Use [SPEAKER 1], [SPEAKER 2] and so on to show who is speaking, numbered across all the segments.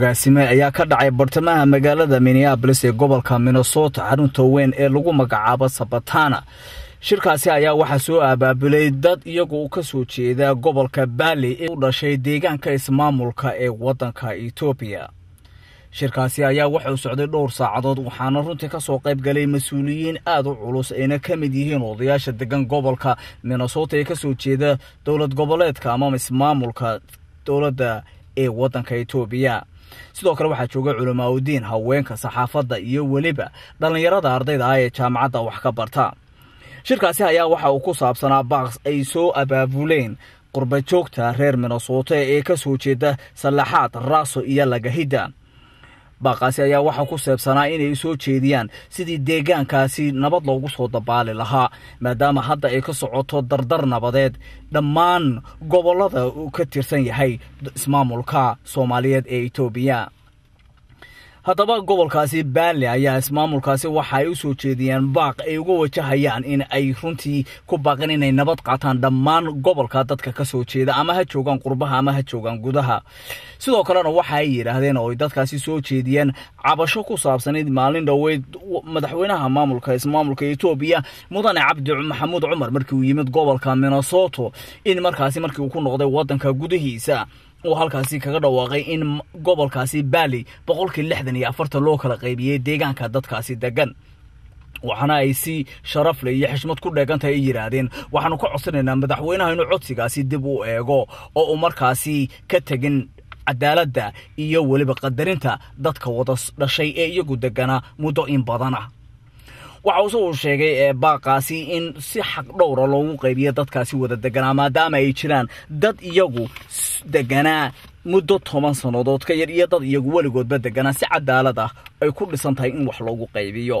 [SPEAKER 1] agaasime ayaa ka dhacay bartamaha magaalada minneabolis ee gobolka minnesota xarunta weyn ee lagu magacaabo sabatana shirkaasi ayaa waxaa soo abaabulay dad iyagoo ka soo jeeda gobolka baali ee u dhashay deegaanka ismaamulka ee waddanka etoobiya shirkaasi ayaa wuxuu socday dhowr saacadood waxaana runtii ka soo qayb galay mas-uuliyiin aad u culus ayna ka mid yihiin odayaasha degan gobolka minnesota ee ka soo jeeda dowlad goboleedka ama ismaamulka dowladda ee waddanka etoobiya sidoo kale waxaa jooga culamaauddiin haweenka saxaafadda iyo weliba dhallinyarada ardayda ah ee jaamacadda wax ka barta shirkaasi ayaa waxa uu ku saabsanaa baaqs ay soo abaabuleen qurbajoogta reer minnesota ee ka soo jeeda sallaxaad raaso iyo lagahidda baaqaasi ayaa waxaa ku seebsanaa inay soo jeediyaan sidii deegaankaasi nabad loogu soo dabaali lahaa maadaama hadda ay ka socoto dardar nabadeed dhammaan gobollada uu ka tirsan yahay ismaamulka soomaaliyeed ee etoobiya haddaba gobolkaasi baanle ayaa ismaamulkaasi waxa ay u jeediyeen baaq ay uga wajahayaan in ay runtii ku baaqeen inay nabad qaataan dhammaan gobolka dadka ka soo jeeda ama ha joogaan qurbaha ama ha joogaan gudaha sidoo kalena waxa ay yidhaahdeen oo ay dadkaasi soo jeediyeen cabasho ku saabsanayd maalin dhoweyd madaxweynaha maamulka ismaamulka etoobiya mudane cabdi maxamuud cumar markii uu yimid gobolka minnesoto in markaasi markii uu ku noqday waddanka gudihiisa uu halkaasi kaga dhawaaqay in gobolkaasi baali boqolkii lixdan iyo afartan loo kala qaybiyey deegaanka dadkaasi degan waxaana ay si sharafle iyo xishmad ku dheegantaha ay yidhaahdeen waxaanu ka codsanaynaa madaxweynaha inuu codsigaasi dib u eego oo uu markaasi ka tegin cadaaladda iyo weliba qadarinta dadka wada dhashay ee iyagu deganaa muddo in badan ah waxa uuse uu sheegay ee eh, baaqaasi in si xaq dhowra ah loogu qaybiyo dadkaasi wada deganaa maadaama ay jiraan dad iyagu deganaa muddo toban sannadood ka yar iyo dad iyagu weligoodba deganaa si cadaalad ah ay ku dhisan tahay in wax loogu qaybiyo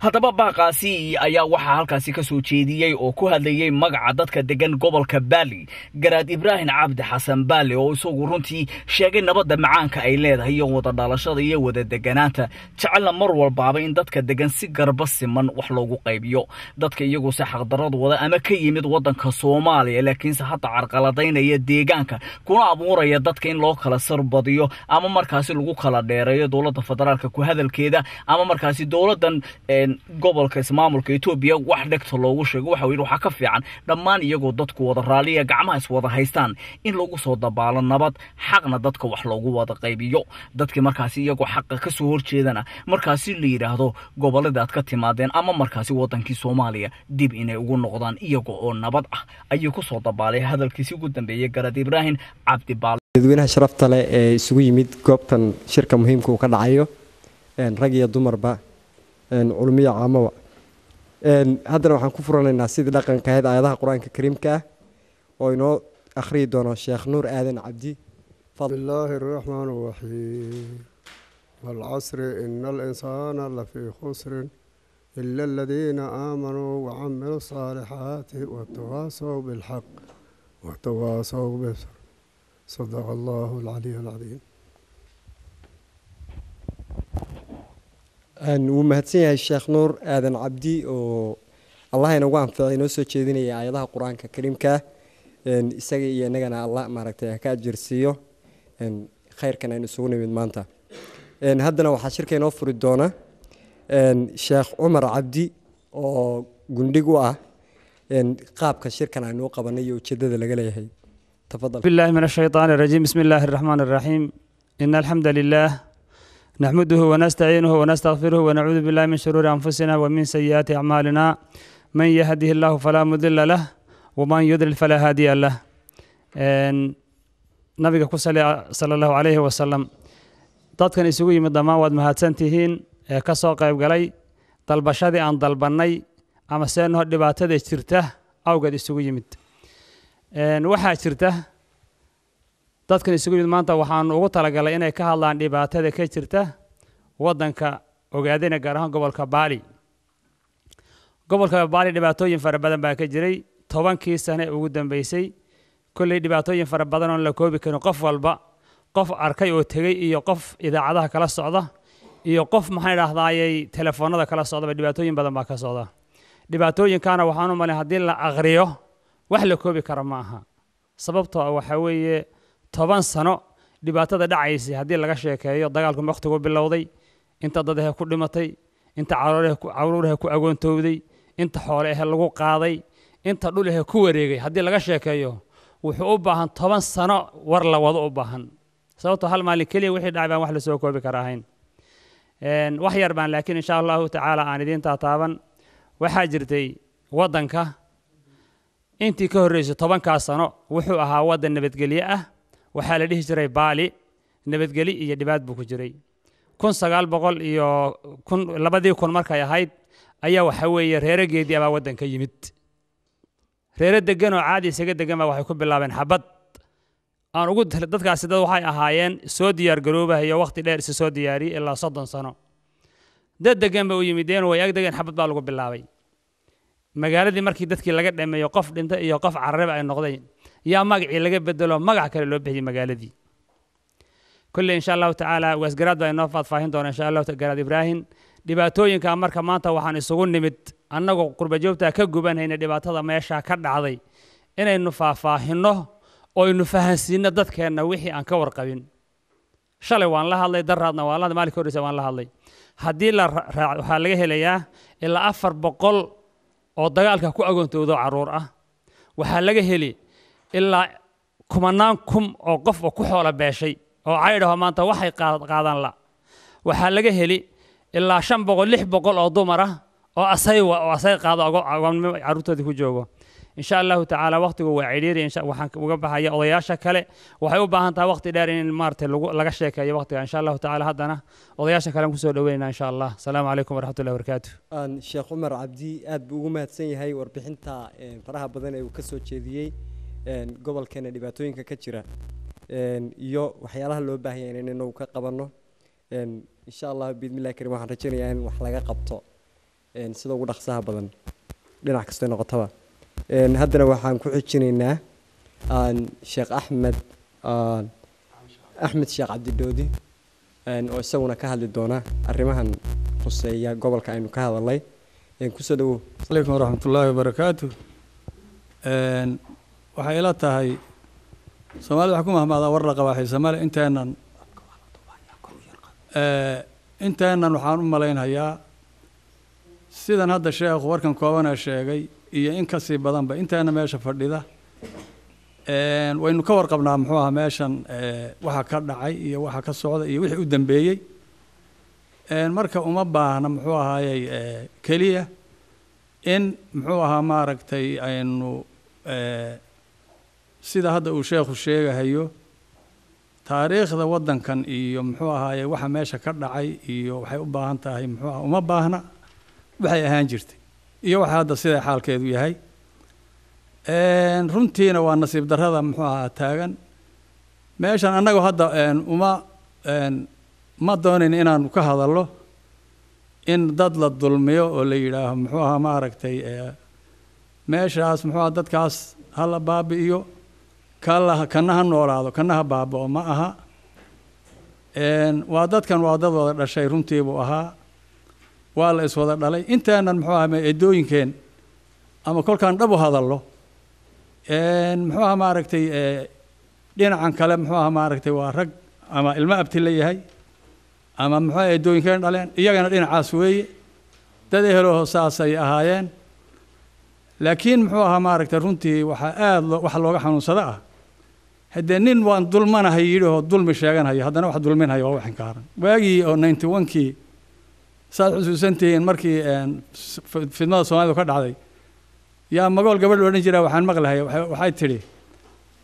[SPEAKER 1] haddaba baaqaasi e ayaa waxaa halkaasi kasoo jeediyey oo ku hadlayey magaca dadka degan gobolka baali garaad ibraahim cabdi xasan baali oo isagu runtii sheegay nabadda macaanka ay leedahay iyo wadadhalashada iyo wadadeganaanta jecelna mar walbaaba in dadka degan si garba siman wax loogu qaybiyo dadka iyaguse xaqdaradu wada ama ka yimid waddanka soomaaliya laakiinse hadda carqaladaynaya deegaanka kuna abuuraya dadka in loo kala sarbadiyo ama markaasi lagu kala dheereeyo dowladda federaalka ku hadalkeeda ama markaasi dowladan eh, gobolka ismaamulka etoobiya wax dhegta loogu sheego waxa yidhi waxaa ka fiican dhammaan iyagoo dadku wada raaliya gacmaha iswada haystaan in lagu soo dabaalo nabad xaqna dadka wax loogu wada qaybiyo dadkii markaasi iyagoo xaqa ka soo horjeedana markaasi la yidhaahdo gobollada aad ka timaadeen ama markaasi wadankii soomaaliya dib inay ugu noqdaan iyago oo nabad ah ayuu ku soo dabaalay hadalkiisi ugu dambeeyey garad ibraahim cabdibaal
[SPEAKER 2] dadweynaha sharafta leh ee isugu yimid goobtan shirka muhiimka uu ka dhacayo rag iyo dumarba culmiyo caamaba haddana waxaan ku furanaynaa sidii dhaqanka ahayd aayadaha qur-aanka kariimka ah oo inoo akhriyi doono sheekh nuur aadan cabdi
[SPEAKER 3] bismillaahi araxmaan araxiim والعصر إن الإنسان لفي خسر إلا الذين آمنوا وعملوا الصالحات وتواصوا بالحق وتواصوا بالصبر صدق الله العلي العظيم wuu mahadsan yahay sheekh nuur
[SPEAKER 2] aadan cabdi oo allah inagu anfacay inoo soo jeedinaya aayadaha qur-aanka kariimkaa isaga iyo inagana alla maaragtay ka ajirsiiyo khayrkan aynu isugu nimid maanta haddana waxaa shirka inoo furi doona sheekh cumar cabdi oo gundhig u ah qaabka shirkan aynu u qabanay iyo ujeedada laga leeyahay tafadal
[SPEAKER 4] billahi min ashaytaani rajiim bismi illaahi araxmaani araxiim ina alxamda lilaah نحمده ونستعينه ونستغفره ونعوذ بالله من شرور أنفسنا ومن سيئات أعمالنا من يهده الله فلا مضل له ومن يضلل فلا هادي له nabiga ku sala allahu calayhi wasalam dadkan isugu yimid dhammaan waad mahadsan tihiin ee ka soo qayb galay dalbashadii aan dalbannay ama seenaho dhibaatada jirta awgeed isugu yimid waxaa jirta dadkan isugu yimid maanta waxaan ugu talagalay inay ka hadlaan dhibaatada ka jirta waddanka ogaadayna gaar ahaan gobolka baali gobolka baali dhibaatooyin fara badan baa ka jiray tobankii sane ee ugu dambeysay kolley dhibaatooyin fara badan la koobi karin qof walba qof arkay oo tegey iyo qof idaacadaha kala socda iyo qof maxaan idhaahdayay telefoonada kala socdaba dhibaatooyin badan baa ka socda dhibaatooyinkaana waxaan u malay haddii la aqriyo wax la koobi kara ma aha sababtoo ah waxaa weeye toban sano dhibaatada dhacaysay haddii laga sheekeeyo dagaalku makhtigu bilowday inta dadahe ku dhimatay inta cawruurahe ku agoontowday inta xoole ahe lagu qaaday inta dhulahe ku wareegay haddii laga sheekeeyo wuxuu u baahan toban sano war la wado u baahan sababtoo hal maalin keliya wixii dhacay baan wax lasoo koobi kara ahayn wax yar baan laakiin insha allahu tacaala aan idiintaa taaban waxaa jirtay waddanka intii ka horraysay tobankaa sano wuxuu ahaa waddan nabadgelye ah waxaa la dhihi jiray baali nabadgeli iyo dhibaad buu ku jiray kun sagaal boqol iyo kun labadii kun markay ahayd ayaa waxaa weeye reerageedii abaa waddan ka yimid reere degan oo caadi isaga degan baa waxay ku bilaabeen xabad aan ugu dadkaasi dad waxay ahaayeen soo diyaargaroobahayo wakhti dheer isi soo diyaariyey ilaa soddon sano dad degan ba u yimideen way ag degeen xabad baa lagu bilaabay magaaladii markii dadkii laga dhameeyo qof dhinta iyo qof carareba ay noqdeen yaa magacii laga bedelo magac kale loo bixiyey magaaladii kolley insha allahu tacaala waasgaraad baa inoo faadfaahin doona insha allahu garaad ibraahim dhibaatooyinka marka maanta waxaan isugu nimid annagoo qurbajoogtaa ka gubanhayna dhibaatada meeshaa ka dhacday inaynu faahfaahinno oo aynu fahansiinno dadkeenna wixii aan ka warqabin shalay waan la hadlay daraadna waan la hadlay maalin horreysa waan la hadlay haddii la waxaa laga helayaa ilaa afar boqol oo dagaalka ku agoontoodo carruur ah waxaa laga heli ilaa kumanaan kum oo qof oo ku xoola beeshay oo caydhaho maanta waxay qaadaan la waxaa laga heli ilaa shan boqol lix boqol oo dumar ah oo asaywa oo asay qaado ogoamnimo carruurtoodii ku joogo insha allahu tacaala wakhtigu waa cidhiiri waxaan uga baxaya odayaasha kale waxay u baahan tahay wakhti dheer in maaragtay laga sheekeeyo wakhtiga insha allahu tacaala haddana odayaasha kale kusoo dhaweynaa insha allah asalaamu calaykum waraxmatullahi wabarakaatu
[SPEAKER 2] sheekh cumar cabdi aad buu ugu mahadsan yahay warbixinta faraha badan ee uu ka soo jeediyey gobolkeena dhibaatooyinka ka jira iyo waxyaalaha loo baahan yahay inaynu ka qabanno insha allah biidmillahi karim waxaan rajaynayaa in wax laga qabto sida ugu dhaqsaha badan dhinac kastoy noqotaba haddana waxaan ku xijinaynaa sheekh axmed axmed sheekh cabdidhoodi oo isaguna ka hadli doona arimahan khuseeya gobolka aynu ka hadalnay
[SPEAKER 5] kusoo dhawow asalamu waraxmatullaahi wabarakaatu waxay ila tahay soomaalida waxaa ku mahmaada war la dhaqawaxay soomaaliya inteenan eh, inteenan waxaan u malaynhayaa sidan hadda sheekhu warkan koobana sheegay iyo in kasii badanba inteena meesha fadhida waynu ka warqabnaa muxuu aha meeshan eh, waxa ka dhacay iyo waxa ka socda iyo wixii u dambeeyey marka uma baahna muxuu ahaayey eh, keliya in muxuu ahaa maaragtay aynu sida hadda uu sheekhu sheegahayo taariikhda waddankan iyo muxuu ahaaye waxa meesha ka dhacay iyo waxay u baahan tahay muxuu ah uma baahna waxay ahaan jirtay iyo waxa hadda siday xaalkeedu yahay runtiina waa nasiib darrada muxuu ahaa taagan meeshan annagu hadda uma ma doonin inaanu ka hadallo in dad la dulmiyo oo la yidhaaho muxuu aha maaragtay meeshaas muxuu aha dadkaas hala baabi'iyo kana ha noolaado kanaha ha baaba-o ma aha waa dadkan waa dad wada dhashay runtii buu ahaa waa la iswada dhalay intaanan muxuu aha eedooyinkeen ama dhab u hadallo muxuu aha maaragtay dhinacan kale muxuu aha maaragtay waa rag ama ilmo abti la yahay ama muxuu eedooyinkeen dhaleen iyagana dhinacaas weeye dad eheloho saasay ahaayeen laakiin muxuu ahaa maaragtay runtii waxaa aada wax looga xanuunsada ah haddee nin waan dulmanahay yidhi oo dulmi sheeganhayo haddana wax dulminhaya waa waxin kaaran waagii oo ninety onkii saaad xusuusantihiin markii fidmada soomaalidu ka dhacday yaa magool gabadh odhan jira waxaan maqlahay waxay tidhi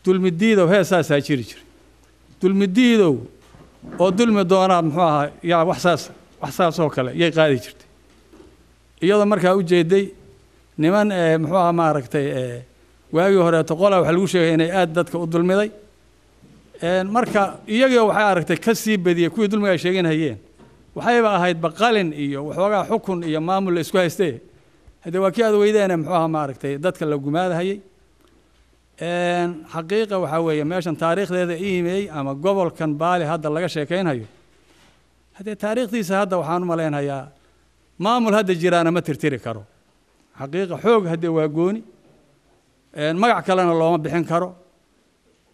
[SPEAKER 5] dulmidiidow heesaasaa jiri jira dulmidiidow oo dulmi doonaa muxuu ahaa yaa wax saas wax saasoo kale yay qaadi jirtay iyadoo markaa u jeeday niman muxuu ahaa maaragtay waagii horeeto qolaa waxaa lagu sheegaya inay aad dadka u dulmiday marka iyagiio waxay aragtay ka sii badiyey kuwii dulmiga ay sheeganhayeen waxayba ahaydba qalin iyo waxoogaa xukun iyo maamul la isku haystee haddee waa kii aad weydeene muxuu aha maaragtay dadka la gumaadahayey xaqiiqa waxaa weeye meeshan taariikhdeeda iimeey ama gobolkan baali hadda laga sheekaynhayo haddee taariikhdiisa hadda waxaan u malaynhayaa maamul hadda jiraana ma tirtiri karo xaqiiqa xoog haddee waa gooni magac kalena looma bixin karo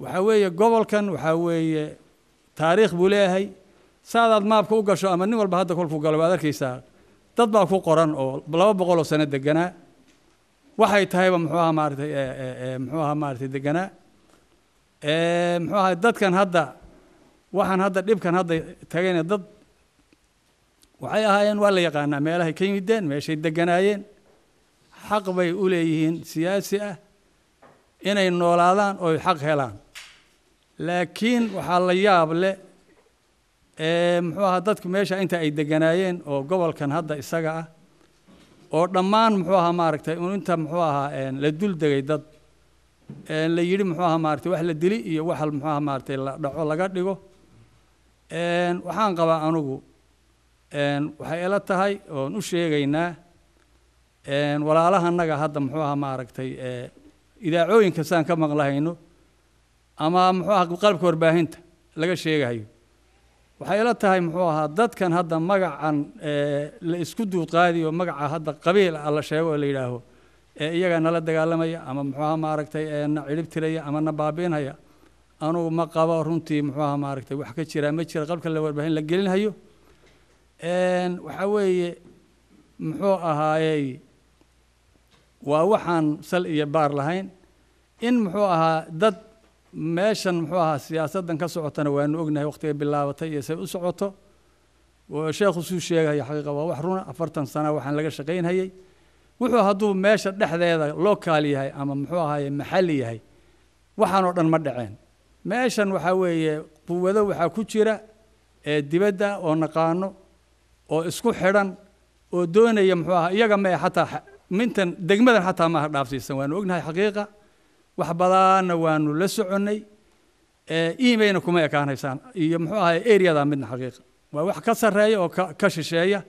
[SPEAKER 5] waxaa weeye gobolkan waxaa weeye taariikh buu leeyahay saadaad maabka u gasho ama nin walba hadda kolku galo waad arkaysaa dad baa ku qoran oo laba boqoloo sano deganaa waxay tahayba muxuu aha maaratay muxuu aha maaratay deganaa muxuu ahay dadkan hadda waxaan hadda dhibkan hadda tagayna dad waxay ahaayeen waa la yaqaanaa meelahay ka yimideen meeshay deganaayeen xaq bay u leeyihiin siyaasi ah inay noolaadaan oo xaq helaan laakiin waxaa la yaab leh muxuu ahaa dadku meesha inta ay deganaayeen oo gobolkan hadda isaga ah oo dhammaan muxuu ahaa maaragtay inta muxuu ahaa la dul degay dad la yidhi muxuu ahaa maaragtay wax la dili iyo wax muxuu ahaa maaragtay la dhaco laga dhigo waxaan qabaa anugu waxay ila tahay oon u sheegaynaa walaalaha hadda muxuu ahaa maaragtay idaacooyinka saan ka maqlahayno ama muxuu aha qalbka warbaahinta laga sheegahayo waxay ila tahay muxuu ahaa dadkan hadda magacan la isku duuqaadiyo magaca hadda qabiil a ah la sheego oo la yidhaaho ee iyagaa nala dagaalamaya ama muxuuaha maaragtay na cilib tiraya ama na baabiinhaya anugu ma qabo runtii muxuu ahaa maaragtay wax ka jiraa ma jira qalbka la warbaahin la gelinhayo waxaa weeye muxuu ahaayey waa waxaan sal iyo baar lahayn in muxuu ahaa dad meeshan muxuu ahaa siyaasaddan ka socotana waanu ognahay wakhtigay bilaabatay iyo say u socoto sheekhu suu sheegaya xaqiiqa waa wax runa afartan sana waxaan laga shaqaynhayay wuxuu hadduu meesha dhexdeeda lokaal yahay ama muxuu ahaaye maxalli yahay waxaanoo dhan ma dhaceen meeshan waxaa weeye quwado waxaa ku jira ee dibadda oo naqaano oo isku xidhan oo doonaya muxuu ahaa iyaga mee xataa mintan degmadan xataa maaha dhaafsiisan waanu ognahay xaqiiqa wax badaanna waanu la soconnay imayna kuma ekaanaysaan iyo muxuu ahay areadaa midna xaqiiqa waa wax ka sarreeya oo ka shisheeya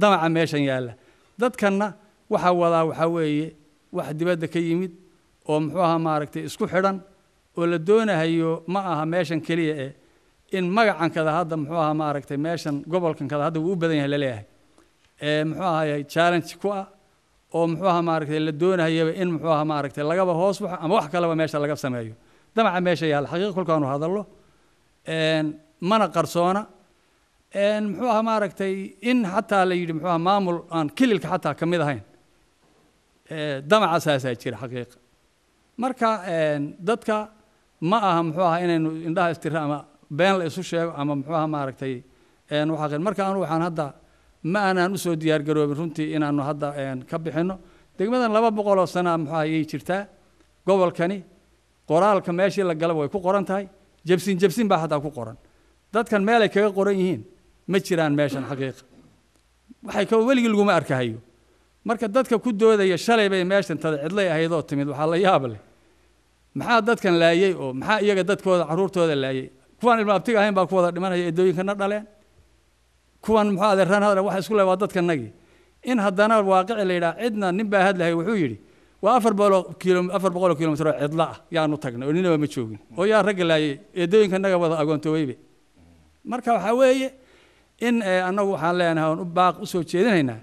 [SPEAKER 5] damaca meeshan yaalla dadkanna waxaa wadaa waxaa weeye wax dibadda ka yimid oo muxuu aha maaragtay isku xidhan oo la doonahayo ma aha meeshan keliya eh in magacan kada hadda muxuu aha maaragtay meeshan gobolkan kada hadda wuu u badan yahay laleeyahay muxuu ahay challenge ku ah oo muxuuaha maaragtay la doonayaba in muxuuaha maaragtay lagaba hoos ama wax kaleba meesha laga sameeyo damaca meesha yaal xaqiiqa kolkaanu hadallo mana qarsoona muxuuaha maaragtay in xataa la yidhi muxuuaha maamul aan kililka xataa ka mid ahayn damaca saasaa jira xaqiiqa marka dadka ma aha aha inaynu indhaha istira ama been la isu sheego ama muxuuaha maaragtay marka anu waxaan hadda ma aanaan usoo diyaargaroobin runtii inaanu hadda ka bixinno degmadan laba boqol oo sanaa muxuaha yay jirtaa gobolkani qoraalka meeshii la galaba way ku qoran tahay jabsin jabsin baa haddaa ku qoran dadkan meelay kaga qoran yihiin ma jiraan meeshan xaqiiqa waxay weligii laguma arkahayo marka dadka ku doodaya shalay bay meeshan tada cidlay ahaydoo timid waxaa la yaab leh maxaa dadkan laayey oo maxaa iyaga dadkooda caruurtooda laayay kuwaan ilma ahayn baa ku wada dhimanaya eedooyinkana dhaleen kuwan muxuu aday raan hadal ah, waxa isku le waa dadkanagii in haddana waaqici la yidhaha cidna nin baa hadlahay wuxuu yidhi waa afar bolo kilom afar boqoloo kilomitr oo cidla ah yaanu tagnay oo ninaba ma joogin mm. oo yaa ragga laayay eedooyinka naga wada agoontooweybe mm. marka waxaa weeye in eh, anagu waxaan leenahay oon baaq usoo jeedinaynaa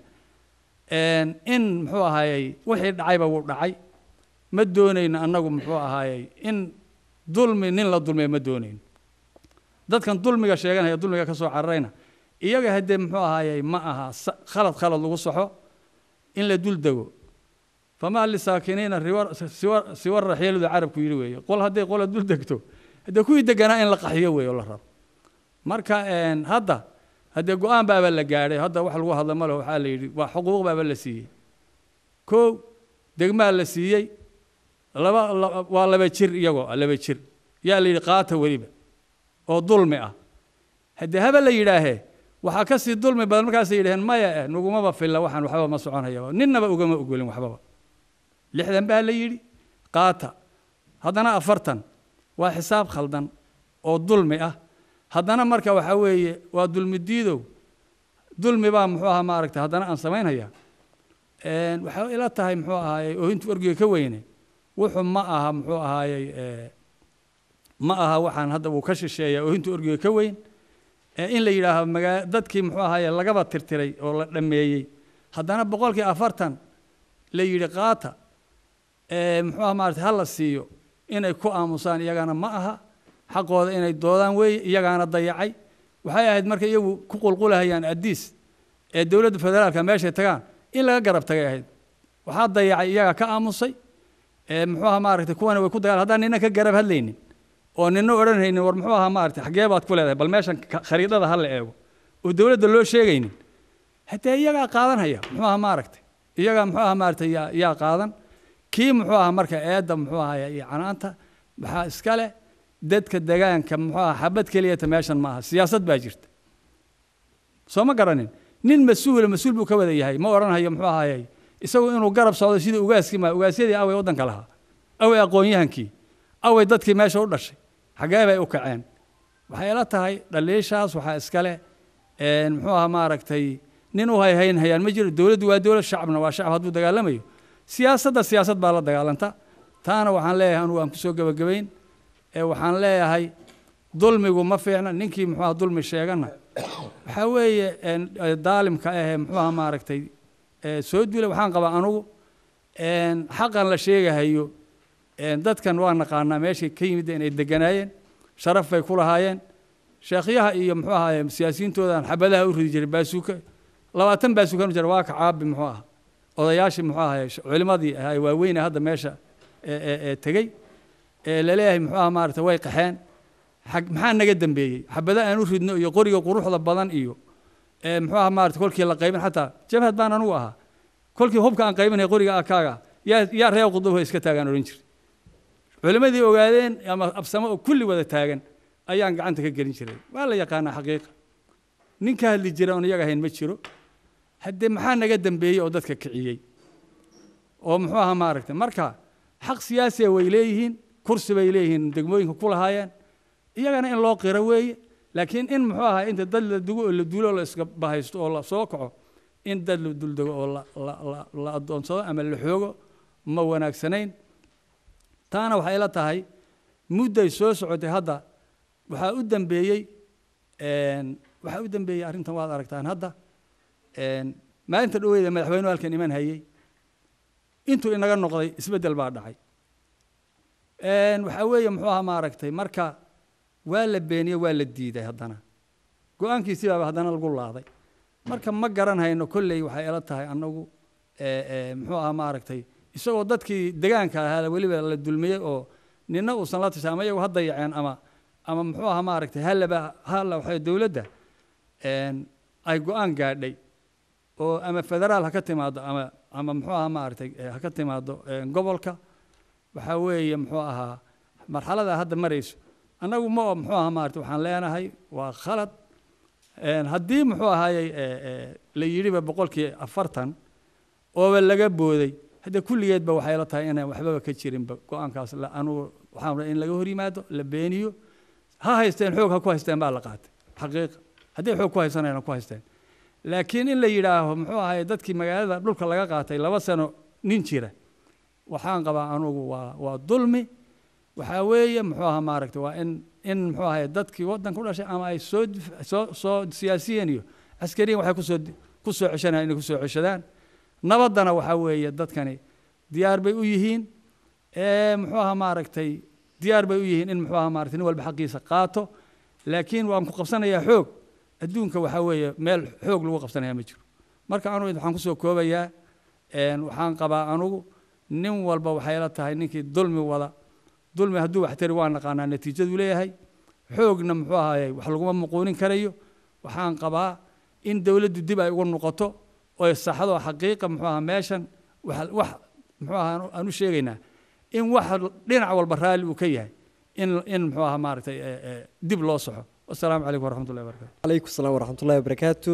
[SPEAKER 5] in muxuu ahaayey wixii dhacayba wuu dhacay ma doonayno annagu muxuu ahaayey in dulmi nin la dulmiya ma doonayno dadkan dulmiga sheeganaya dulmiga ka soo cararayna iyaga haddee muxuu ahaayey ma aha khalad khalad lagu saxo in la dul dego famaa lisaakiniina siwa raxiiladu carabku yidhi weeye qol hadday qola dul degto haddee kuwii deganaa in la qaxiyo weeye oo la rabo marka hadda haddee go-aan baaba la gaadhay hadda wax lagu hadla ma waxaa la yidhi waa xuquuq baaba la siiyey kow degmaa la siiyey laba waa laba jir iyagoo ah laba jir yaa la yidhi qaata weliba oo dulmi ah haddee haba la yidhaahee waxaa ka sii dulmi badan markaasay yidhaheen maya eh nugumaba filla waxaan waxbaba ma soconayaba ninnaba ugama ogolin waxbaba lixdan baa la yidhi qaata haddana afartan waa xisaab khaldan oo dulmi ah haddana marka waxaa weeye waa dulmi diidow dulmi baa muxuu ahaa maaragta haddana aan samaynhaya waxaa ila tahay muxuu ahaayey oohintu ergiga ka weyne wuxuu ma aha muxuu ahaayey eh, ma aha waxaan hadda uu ka shisheeya oohintu ergiga ka weyn in la yidhaaho magaa dadkii muxuu ahaaye lagaba tirtiray oo la dhammeeyey haddana boqolkii afartan la yidhi qaata muxuu ah maarata ha la siiyo inay ku aamusaan iyagana ma aha xaqooda inay doodaan weeye iyagaana dayacay waxay ahayd marka iyagu ku qulqulahayaan addiis ee dowladda federaalka meeshay tagaan in laga garab tagay ahayd waxaa dayacay iyaga ka aamusay muxuu aha maaragtay kuwana way ku dagaal haddaan ninna ka garab hadlaynin oo nina odhanhaynin war muxuu ahaa maarata xagee baad ku leedahay bal meeshan khariidada ha la eego oo dowladda loo sheegaynin haddee iyagaa qaadanhaya muxuu aha maaragta iyagaa muxuu aha maarata yaa yaa qaadan kii muxuu aha marka eedda muxuu ahaya iyo canaanta maxaa iska leh dadka degaanka muxuu aha xabad keliyata meeshan maaha siyaasad baa jirta soo ma garanin nin mas-uula mas-uul buu ka wada yahay ma odhanhayo muxuu ahayay isagu inuu garab socdo sidii ugaaskii maa ugaasyadii away waddanka lahaa away aqoon-yahankii away dadkii meesha u dhashay xaggee bay u kaceen waxay ila tahay dhaliishaas waxaa iska leh muxuu ahaa maaragtay nin u hayhayn hayaan ma jiro dowladdu waa dowlad shacabna waa shacab hadduu dagaalamayo siyaasadda siyaasad baa la dagaalanta taana waxaan leeyahay anugu aan kusoo soo gebagabayn ee waxaan leeyahay dulmigu ma fiicna ninkii muxuu aha dulmi sheegana waxaa weeye daalimka ahe muxuu aha maaragtay soo dila waxaan qabaa anugu xaqan la sheegahayo dadkan waa naqaanaa meeshay ka yimidda inay deganaayeen sharaf bay ku lahaayeen sheekhyaha iyo muxuu ahaay siyaasiyiintoodan xabadaha u ridi jiray baasuuka labaatan baasuukan u jira waa ka muxuu ah odayaashii muxuu ahaay culimadii ahaa waaweyne hadda meesha ee tegey ee laleeyahay muxuu ah maarata way qaxeen xag maxaa naga dambeeyey xabada aan u ridno iyo qoriga quruxda badan iyo ee muxuu ah maarata kolkii la qaybin xataa jabhad baan anugu ahaa kolkii hubka aan qaybinay qoriga akaaga ah yaa yaa reer qudub iska taagaan odhan jir culimmadii ogaadeen ama absamo oo kulli wada taagan ayaan gacanta ka gelin jiray waa la yaqaanaa xaqiiqa nin ka hadli jira oon iyaga ahayn ma jiro haddee maxaa naga dembeeyey oo dadka kiciyey oo muxuu ahaa maaragtay marka xaq siyaasia way leeyihiin kursi bay leeyihiin degmooyinka ku lahaayeen iyagana in loo qiro weeye laakiin in muxuu ahaa inta dad la dugo oo la duulo la iska bahaysto oo la soo kaco in dad la duldego oo la adoonsado ama la xoogo ma wanaagsanayn taana waxay ila tahay mudday soo socotay hadda waxaa u dambeeyey waxaa u dambeeyey arrintan waad aragtaan hadda maalinta dhoweyda madaxweynuhu halkan iman hayey intuu inaga noqday isbeddel baa dhacay waxaa weeye muxuu ahaa maaragtay marka waa la beeniyey waa la diiday haddana go-aankiisii haddana lagu laaday marka ma garan hayno kolley waxay ila tahay annagu muxuu ahaa maaragtay isagoo dadkii degaanka ahaa weliba la dulmiyey oo nina uusan la tisha ama iyagu ha dayaceen ama ama muxuu ahaa maaragtay hallaba halla waxay dowladda ay go-aan gaadhay oo ama federaal ha ka timaado ama ama muxuu ahaa maaragtay eh, ha ka timaado gobolka waxaa weeye muxuu ahaa marxalada hadda marayso annagu ma muxuu ahaa maaragtay waxaan leenahay waa khalad haddii muxuu ahaayey eh, eh, la yidhiba boqolkii afartan ooba laga booday hadda kulligeed ba waxayla tahay inaan waxbaba ka jirinba go-aankaas anugu waxaan in laga hor yimaado la beeniyo ha haysteen xoog ha ku haysteen baa la qaatay xaqiiqa hadday xoog ku haysanayaan ku haysteen laakiin in la yidhaaho muxuu ahay dadkii magaalada dhulka laga qaatay laba sano nin jira waxaan qabaa anugu waa waa dulmi waxaa weeye muxuu ahaa maaragtay waa in in muxuu ahay dadkii waddan dhashay ama ay soo soo soo siyaasiyiin iyo caskariyin waxay kusoo kusoo ceshanayan inay kusoo ceshadaan nabaddana waxaa weeye dadkani diyaar bay u yihiin muxuu aha maaragtay diyaar bay u yihiin in muxuu aha maratay nin walba xaqiisa qaato laakiin waan ku qabsanayaa xoog adduunka waxaa weeye meel xoog lagu qabsanaya ma jiro marka anu waxaan kusoo koobayaa waxaan qabaa anugu nin walba waxay la tahay ninkii dulmi wada dulmi hadduu waxtari waan naqaanaa natiijaduu leeyahay xoogna muxuu ahaaye wax laguma muquunin karayo waxaan qabaa in dowladdu dib ay ugu noqoto oo saxadoo xaqiiqa muxuu ahaa meeshan wax muxuu ahaa aan u sheegaynaa in wax dhinac walba raalli uu ka yahay in in muxuu ahaa maaragtay dib loo soxo wasalaamu calaykum waraxmatullahi wabarakatu
[SPEAKER 2] calaykum salaam waraxmatullahi wabarakaatu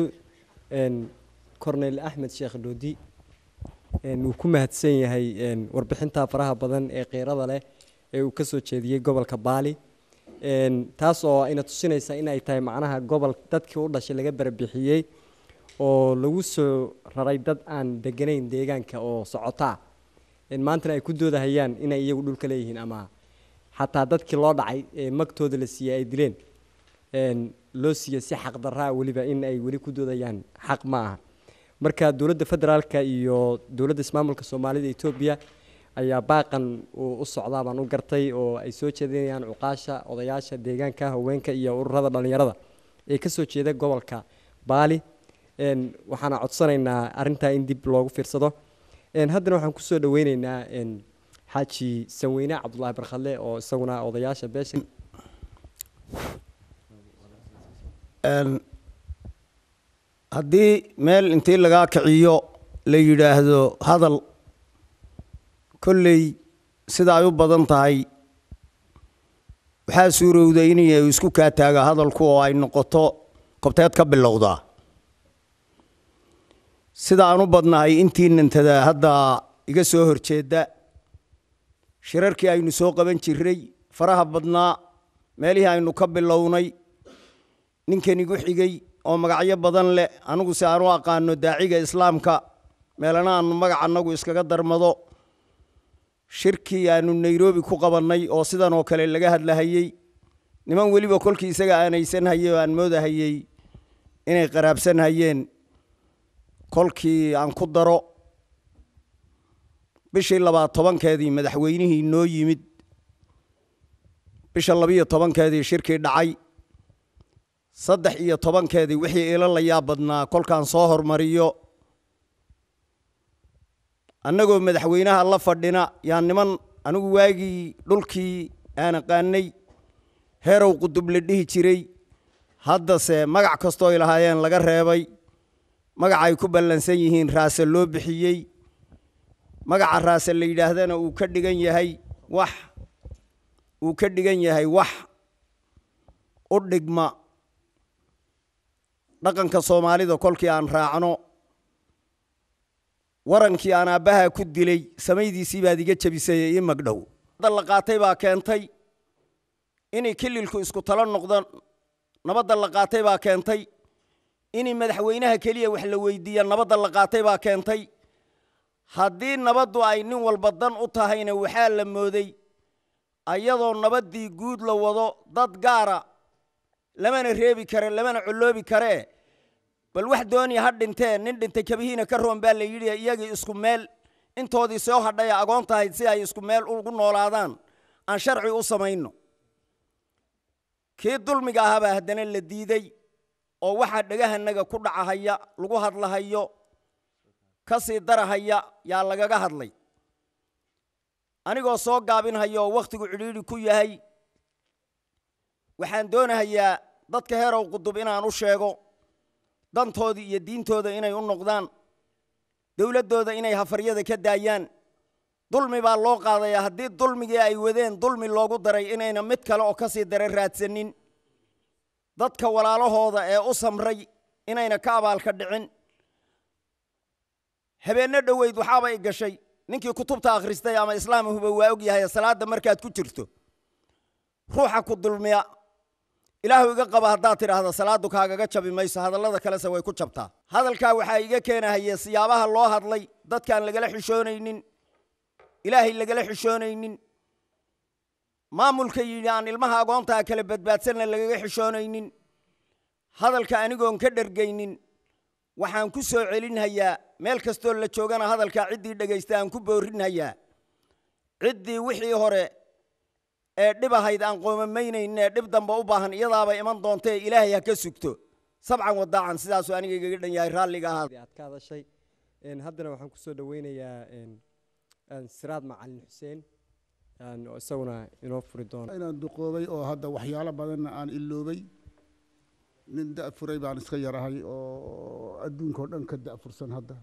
[SPEAKER 2] cornel axmed sheekh dhoodi wuu ku mahadsan yahay warbixintaa faraha badan ee keyrada leh ee uu kasoo jeediyey gobolka baali taas oo ina tusinaysa in ay tahay macnaha gobol dadkii u dhashay laga barabixiyey oo lagu soo raray dad aan deganayn deegaanka oo socotaa maantana ay ku doodahayaan inay iyagu dhulka leeyihiin ama xataa dadkii loo dhacay ee magtooda la siiyey ay dileen loo siiya si xaqdaraa weliba in ay weli ku doodayaan xaq ma aha marka dowladda federaalka iyo dowladda ismaamulka soomaalida etoobiya ayaa baaqan u socdaa baan u gartay oo ay soo jeedinayaan cuqaasha odayaasha deegaanka haweenka iyo ururada dhallinyarada ee ka soo jeeda gobolka baali waxaana codsanaynaa arintaa in dib loogu fiirsado haddana waxaan kusoo dhaweyneynaa xaaji sanweyne cabdullaahi barkhadle oo isaguna
[SPEAKER 6] odayaasha beesha haddii meel intii lagaa kiciyo la yidhaahdo hadal kolley sida ay u badan tahay waxaa suurowda inay isku kaa kaataaga hadalku oo ay noqoto kobteed ka bilowdaa sida aan u badnahay intii nintada hadda iga soo horjeeda shirarkii aynu soo qaban jirray faraha badnaa meelihii aynu ka bilownay ninkan igu xigay oo magacyo badan leh anigu si aan u aqaano daaciga islaamka meelana aanu magac annagu iskaga darmado shirkii aanu nairobi ku qabannay oo sidan oo kale laga hadlahayey niman weliba kolkii isaga aanaysan hayey oo aan moodahayey inay qaraabsan hayeen kolkii aan ku daro bishii labaa tobankeedii madaxweynihii noo yimid bisha labiiyo tobankeedii shirkii dhacay saddex iyo tobankeedii wixii ilo la yaab badnaa kolkaan soo hormariyo annagoo madaxweynaha la fadhina yaa niman anigu waagii dhulkii aan aqaanay heerow la dhihi jiray haddase magac kastoo ay lahaayeen laga reebay magaca ay ku ballansan yihiin raase loo bixiyey magaca raase la yidhaahdana uu ka dhigan yahay wax uu ka dhigan yahay wax u dhigma dhaqanka soomaalida kolkii aan raacno warankii aan aabbahaa ku dilay samaydiisii baad iga jebisay ii magdhow da la qaatay baa keentay inay kelilku isku talo noqdo nabadda la qaatay baa keentay in madaxweynaha keliya wax la weydiiya nabadda la qaatay baa keentay haddii nabaddu ay nin walba dan u tahayna waxaa la mooday ayadoo nabaddii guud la wado dad gaara lamana reebi kare lamana colloobi karee bal wax dooni ha dhintee nin dhintay kabihiina ka roon baa la yidhi iyagii isku meel intoodii soo hadhaya agoon tahayd si ay isku meel ugu noolaadaan aan sharci u samayno kii dulmiga ahaabaa haddana la diiday oo waxaa dhegahanaga ku dhacahaya lagu hadlahayo ka sii darahaya yaa lagaga hadlay anigoo soo gaabinhaya oo wakhtigu cidhiidhi ku yahay waxaan doonahayaa dadka heerow qudub inaan u sheego dantoodii iyo diintooda inay u noqdaan dowladdooda inay hafaryada ka daayaan dulmi baa loo qaadayaa haddii dulmigii ay wadeen dulmi loogu daray inayna mid kale oo ka sii dare raadsanin dadka walaalahooda ee u samray inayna ka abaalka dhicin habeenno dhoweyd waxaabay gashay ninkii kutubta akhristay ama islaamahuba waa og yahay salaadda markaad ku jirto ruuxa ku dulmiya ilaahu iga qaba haddaad tidhaahda salaaddu kaagaga jabi mayso hadallada kalese way ku jabtaa hadalkaa waxaa iga keenahaye siyaabaha loo hadlay dadkaan lagala xishoonaynin ilaahay lagala xishoonaynin maamulka yidhi aan ilmaha agoontaa kale badbaadsanna lagaga xishoonaynin hadalka anigoon ka dhargaynin waxaan ku soo celinhayaa meel kastoo la joogana hadalka ciddii dhegaysta aan ku boorinhayaa ciddii wixii hore ee dhib ahayd aan qoomamaynaynin ee dhib dambe u baahan iyadaaba iman doontae ilaahay ha ka sugto sabcan wadaacan sidaasuu aniga igaga dhan yahay raalliga ahaa
[SPEAKER 2] aad ka hadashay haddana waxaan ku soo dhoweynayaa siraad
[SPEAKER 3] macalin xuseen
[SPEAKER 2] isaguna inoo furi doono
[SPEAKER 3] inaan duqoobay oo hadda waxyaalo badanna aan iloobay nin da-furay baan iska yarahay oo adduunka dhan ka da-fursan hadda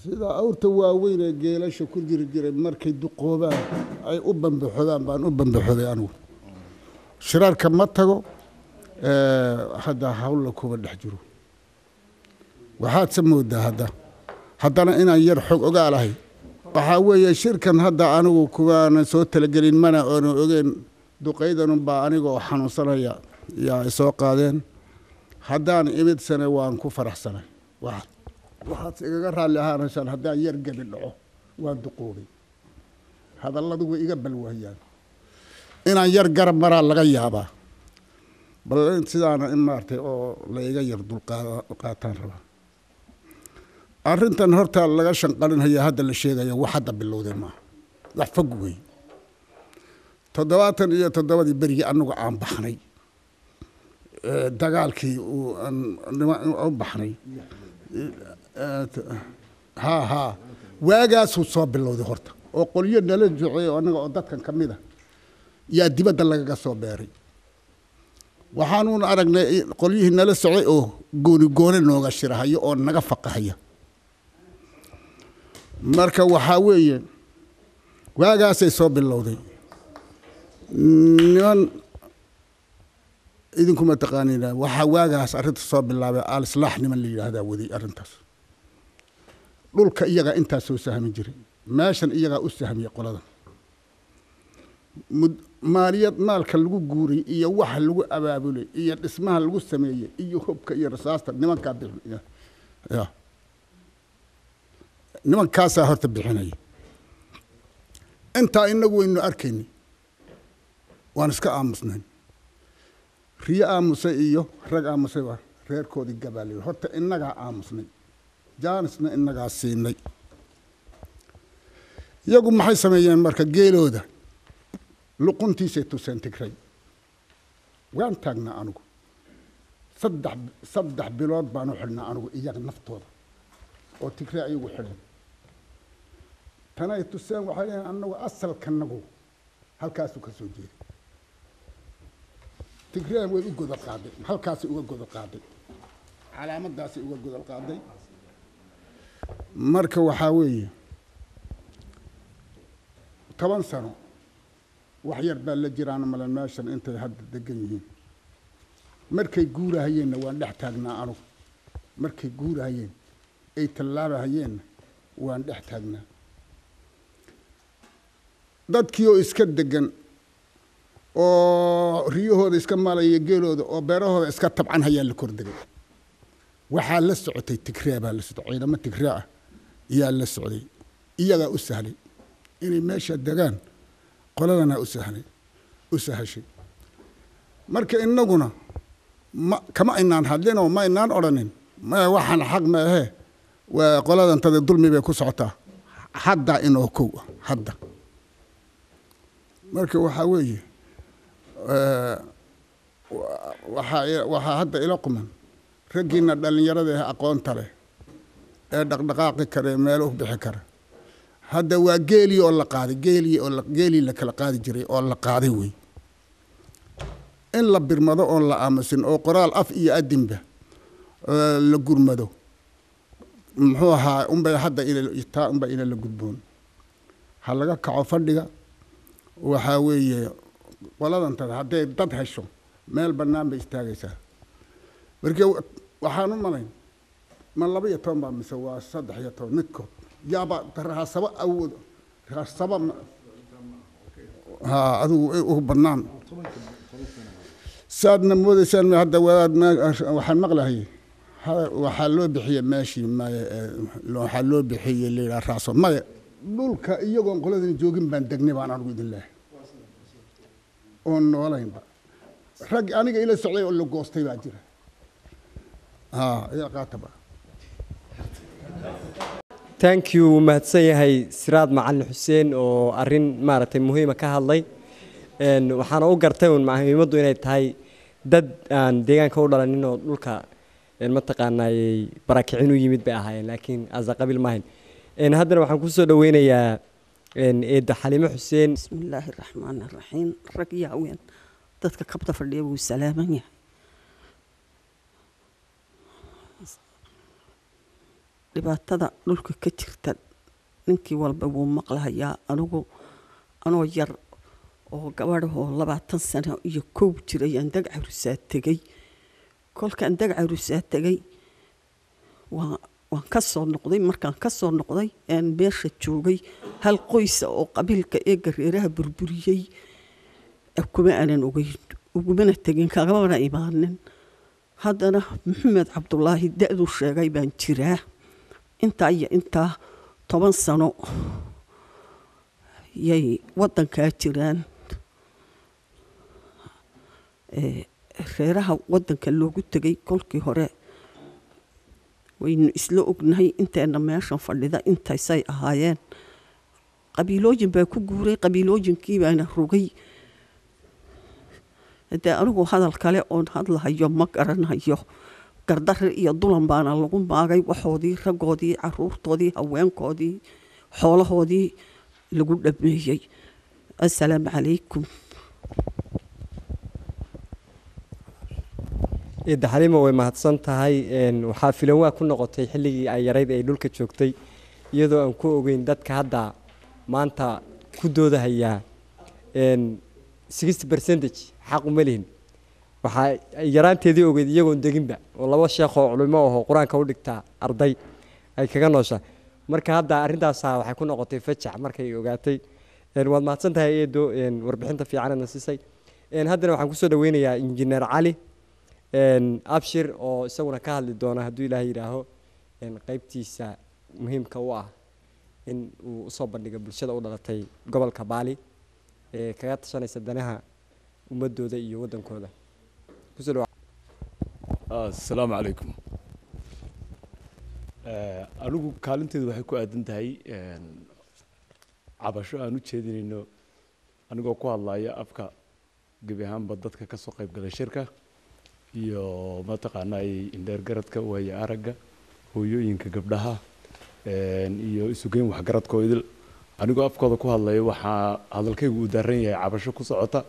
[SPEAKER 3] sidaa awrta waaweyn geelasha ku jiri jiray markay duqoobaan ay u bambaxodaan baan u bambaxoday anigu shiraarka ma tago hadda hawlla kuma dhex jiro waxaadse moodaa hadda haddana inaan yar xog ogaalahay waxaa weeye shirkan hadda anigu kuwaanan soo talagelin mana oonan ogeyn duqaydanunbaa aniga oo xanuunsanaya yaa ay soo qaadeen haddaan imid sane waan ku faraxsanay waxaad igaga raalli ahaanaysaan haddaan yar gebi dhaco waan duquubay hadalladu way iga balwaayaan inaan yar garab maraa laga yaabaa bal sidaana in maartay oo la iga yar dulqaataan rabaa arintan horta laga shanqalinhaya hadda la sheegaya wax hadda bilowdee maaha wax fog wey toddobaatan iyo toddobadii berigii anagu aan baxnay dagaalkii u baxnay ha ha waagaasuu soo bilowday horta oo qolyo nala duceey o annaga oo dadkan ka mid a ah yaa dibadda lagaga soo beeray waxaanuuna aragnay qolyihii nala socday oo gooni goone nooga shirahayo oo naga faqahaya marka waxaa weeye waagaasay soo bilowday niman idinkuma taqaanina waxaa waagaas arrinta soo bilaabay aalislaax niman la yidhaahdaa waday arrintaas dhulka iyagaa intaas soo sahmin jiray meeshan iyagaa u sahmiya qoladan maaliyad maalka lagu guuray iyo waxa lagu abaabulay iyo dhismaha lagu sameeyey iyo hubka iyo rasaasta nimankaa nimankaasaa horta bixinaya intaa inagu waynu arkayna waan iska aamusnayn riyo aamusay iyo rag aamusayba reerkoodii gabaaleeyey horta innagaa aamusnay jaanisna innagaa siinay iyagu maxay sameeyeen marka geelooda luquntiisay tuseen tigray waan taagnaa anugu saddex saddex bilood baanu xidhnaa anugu iyaga naftooda oo tigray ayagu xidhan tan tuseen waxay leeyihin annagu asalkanagu halkaasuu ka soo jeeday tigraan way u godol qaaday halkaasay uga godol qaaday calaamadaasay uga godol qaaday marka waxaa weeye toban sano wax yar baa la jiraan male meeshan intay hadda degan yihiin markay guurahayeenna waan dhex taagnaa anugu markay guurahayeen ay tallaabahayeenna waan dhex taagnaa dadkiioo iska degan oo riyahooda iska maalaya geelooda oo beerahooda iska tabcan hayaa la kordegay waxaa la socotay tigraa baa la socotay ciidamo tigraa ah iyaa la socday iyagaa u sahlay inay meesha degaan qoladana u sahlay u sahashay marka innaguna ma kama aynaan hadlinoo ma aynaan odhanin maya waxaan xaq maahee waa qoladan dulmi bay ku socotaa hadda inoo kow hadda marka waxaa weeye waxaa hadda ila quman raggiina dhallinyarada ee aqoonta leh ee dhaqdhaqaaqi kara meel u bixi kara hadda waa geelii oo la qaaday geelii oo geelii la kala qaadi jiray oo la qaaday wey in la birmado oon la aamusin oo qoraal af iyo adinba la gurmado muxuu ahaa unbay hadda intaa unbay ina la gudboon ha laga kaco fadhiga waxaa weeye qoladan hadday dad hesho meel bannaan bay istaagaysaa marka waxaan u malayn ma laba iyo toban baa mise waa saddex iyo toban midkood yaaba raasaba awood raasaba ha adigu u bannaan saadna moodaysaan hadda wadaad waxaan maqlahayay waxaa loo bixiyey meeshii maye waxaa loo bixiyey layidhaha raaso maye dhulka iyagoon qoladana joogin baan degnay baan anigu idin lehay oon noolaynba rag aniga ila socday oo la goostay baa jira
[SPEAKER 2] tank you wuu mahadsan yahay siraad macalin xuseen oo arin maaragtay muhiima ka hadlay waxaana u gartay uun muhiimaddu inay tahay dad aan deegaanka u dhalanin oo dhulka mataqaanaayey barakicin u yimid bay ahaayeen laakiin aza maahayn haddana
[SPEAKER 7] waxaan kusoo dhaweynayaa eeda eh, xalimo xuseen illaahi raxmaan raxiim rag iyo haween dadka kabta fadhiya wuu salaaman yahay dhibaatada dhulka ka jirta ninkii walba wuu maqlahayaa anugu anoo yar oo gabadhahoo labaatan sano iyo kow jirayaan andag carusaa tegay kolka andag tegay waa waan kasoo noqday markaan kasoo noqday meesha joogay hal qoysa oo qabiilka ee gareeraha burburiyey kuma aanan ogeyn ugumana tegin kagabana imaanin haddana maxamed cabdulaahi da-duu sheegay baan jiraa intaa iyo intaa toban sano yay wadankaa jiraan reeraha waddanka loogu tegay kolkii hore waynu isla ognahay inteena meeshan fadhida intaysay ahaayeen qabiilooyin baa ku guuray qabiilooyinkii baana rogay hadee anigu hadal kale oon hadlahayo ma garanayo gardare iyo dulan baana lagu maagay waxoodii raggoodii caruurtoodii haweenkoodii xoolahoodii lagu dhameeyey assalaamu calaykum daxriimo way mahadsan
[SPEAKER 2] tahay waxaa filan waa ku noqotay xilligii ay yarayd ay dhulka joogtay iyadoo aan ku ogeyn dadka hadda maanta ku doodahayaa sixty percentage xaq uma lihin waxaa yaraanteedii ogeyd iyagoon deginba oo laba sheekh oo culimo ahoo qur-aanka u dhigtaa arday ay kaga noosha marka hadda arrintaasaa ah waxay ku noqotay fajac markay ogaatay waad mahadsan tahay eedo warbixinta fiicanana sisay haddana waxaan kusoo dhaweynayaa injineer cali abshir oo isaguna ka hadli doona hadduu ilaah yidhaaho qeybtiisa muhiimka u ah in uu usoo bandhiga bulshada u dhalatay gobolka baali ee kaga tashanaysa danaha
[SPEAKER 8] ummadooda iyo waddankooda ah, assalaamu calaykum eh, anigu kaalinteedu waxay ku aadan tahay cabasho aan u jeedinayno anigoo ku hadlaya afka gebi ahaanba dadka kasoo soo galay shirka iyo mataqaanay indheergaradka waaye aragga hooyooyinka gabdhaha iyo isugeyn idil anigoo afkooda ku hadlaya waxaa hadalkaygu uu daaran yahay cabasho ku socota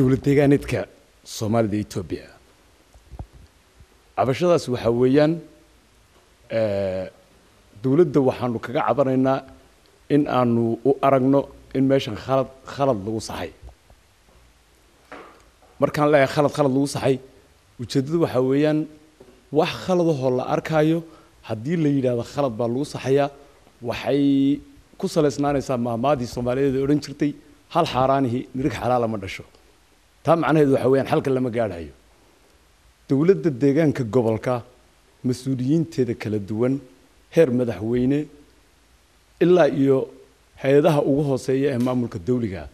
[SPEAKER 8] dowlad deegaaneedka soomaalida etoobiya cabashadaas waxaa weeyaan dowladda waxaanu kaga cabanaynaa in aanu u aragno in meeshan khalad khalad lagu saxay markaan leeyahay khalad khalad lagu saxay ujeeddadu waxaa weeyaan wax khaladahoo la arkaayo haddii la yidhaahdo khalad baa lagu saxayaa waxay ku salaysnaanaysaa maahmaadii soomaaliyeed ee odhan jirtay hal xaaraanihi nirig xalaala ma dhasho taa macnaheedu waxa weyaan halka lama gaadhayo dowladda deegaanka gobolka mas-uuliyiinteeda kala duwan heer madaxweyne ilaa iyo hay-adaha ugu hooseeya ee maamulka dawligaa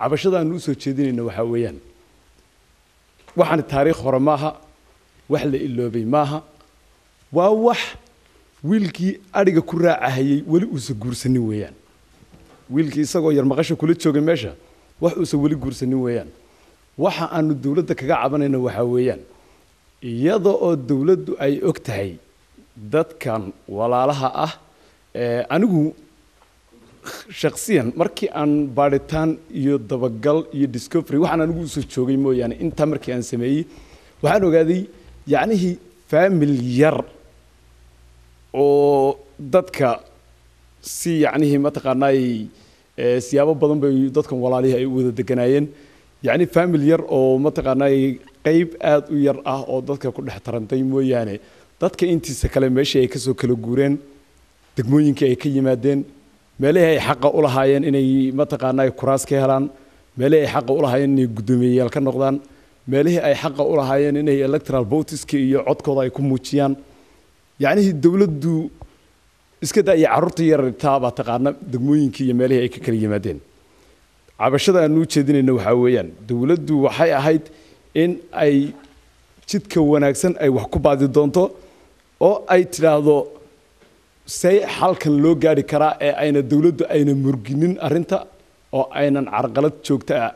[SPEAKER 8] cabashadaanu usoo soo jeedinayna waxaa weeyaan waxaan taariikh hore maaha wax la iloobay maaha waa wax wiilkii adhiga ku raacahayey weli uusan guursanin weeyaan wiilkii isagoo yar maqasha kula joogay meesha wax uusan weli guursanin weeyaan waxa aanu dowladda kaga cabanayna waxaa weeyaan iyada oo dowladdu ay og tahay dadkan walaalaha ah anigu shaksiyan markii aan baadhitaan iyo dabagal iyo discovery waxaan anigu usoo joogay mooyaane intaa markii aan sameeyey waxaan ogaaday yacnihii faamil yar oo dadka si yacnihii mataqaanaay eh, siyaabo badan bay dadkan walaalihii ay u wada deganaayeen yacni faamil yar oo mataqaanaay qayb aad u yar ah oo dadka ku dhex tarantay mooyaane dadka intiisa kale meeshii ay ka soo kala guureen degmooyinkii ay ka yimaadeen meelihii ay xaqa u lahaayeen inay mataqaana ay kuraas ka helaan meelihii ay xaqa u lahaayeen inay guddoomiyeyaal ka noqdaan meelihii ay xaqa u lahaayeen inay electoral voteska iyo codkooda ay ku muujiyaan yacnihii dowladdu iska da iyo carruurta yarartaa baa taqaana degmooyinkii iyo meelihii ay ka kala yimaadeen cabashada aan u waxaa weeyaan dowladdu waxay ahayd in ay jidka wanaagsan ay wax ku baadi doonto oo ay tidhaahdo say xalkan loo gaari karaa ee ayna dowladdu ayna murginin arinta oo aynan carqalad joogto ah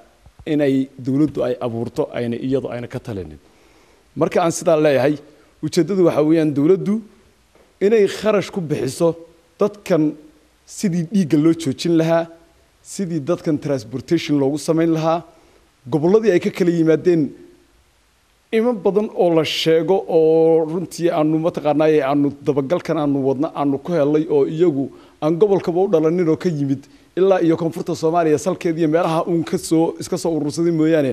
[SPEAKER 8] inay dowladdu ay abuurto ayna iyadu ayna ka talinin marka aan sidaa leeyahay ujeeddadu waxaa weeyaan dowladdu inay kharash ku bixiso dadkan sidii dhiigga loo joojin lahaa sidii dadkan transportation loogu samayn lahaa gobolladii ay ka kala yimaadeen imo badan oo la sheego oo runtii aanu mataqaana aanu dabagalkan aanu wadna aanu ku helay oo iyagu aan gobolkaba u dhalanin oo ka yimid ilaa iyo koonfurta soomaaliya salkeediiyo meelaha uun kasoo iska soo urursaday mooyaane